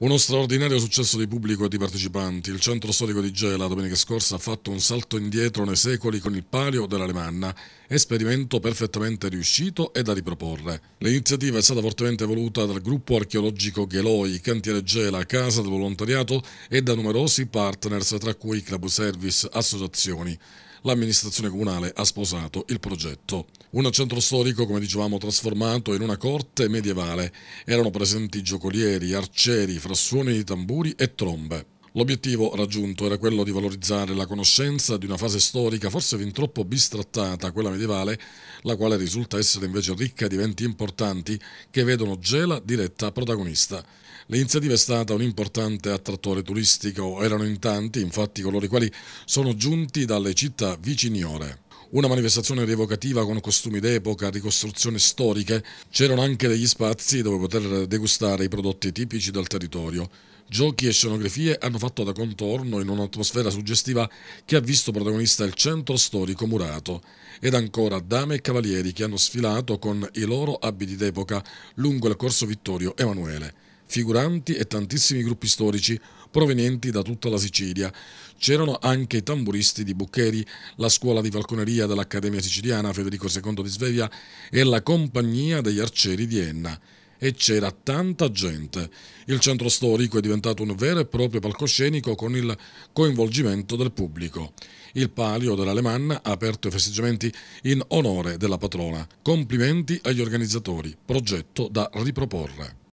Uno straordinario successo di pubblico e di partecipanti. Il centro storico di Gela domenica scorsa ha fatto un salto indietro nei secoli con il palio della Lemanna, esperimento perfettamente riuscito e da riproporre. L'iniziativa è stata fortemente voluta dal gruppo archeologico Geloi, Cantiere Gela, Casa del Volontariato e da numerosi partners, tra cui club service, associazioni l'amministrazione comunale ha sposato il progetto. Un centro storico, come dicevamo, trasformato in una corte medievale. Erano presenti giocolieri, arcieri, frastuoni di tamburi e trombe. L'obiettivo raggiunto era quello di valorizzare la conoscenza di una fase storica forse fin troppo bistrattata, quella medievale, la quale risulta essere invece ricca di eventi importanti che vedono Gela diretta protagonista. L'iniziativa è stata un importante attrattore turistico, erano in tanti infatti coloro i quali sono giunti dalle città viciniore. Una manifestazione rievocativa con costumi d'epoca, ricostruzioni storiche, c'erano anche degli spazi dove poter degustare i prodotti tipici del territorio. Giochi e scenografie hanno fatto da contorno in un'atmosfera suggestiva che ha visto protagonista il centro storico murato ed ancora dame e cavalieri che hanno sfilato con i loro abiti d'epoca lungo il corso Vittorio Emanuele figuranti e tantissimi gruppi storici provenienti da tutta la Sicilia. C'erano anche i tamburisti di Buccheri, la scuola di falconeria dell'Accademia Siciliana Federico II di Svevia e la compagnia degli arcieri di Enna e c'era tanta gente. Il centro storico è diventato un vero e proprio palcoscenico con il coinvolgimento del pubblico. Il palio dell'Alemanna ha aperto i festeggiamenti in onore della patrona. Complimenti agli organizzatori, progetto da riproporre.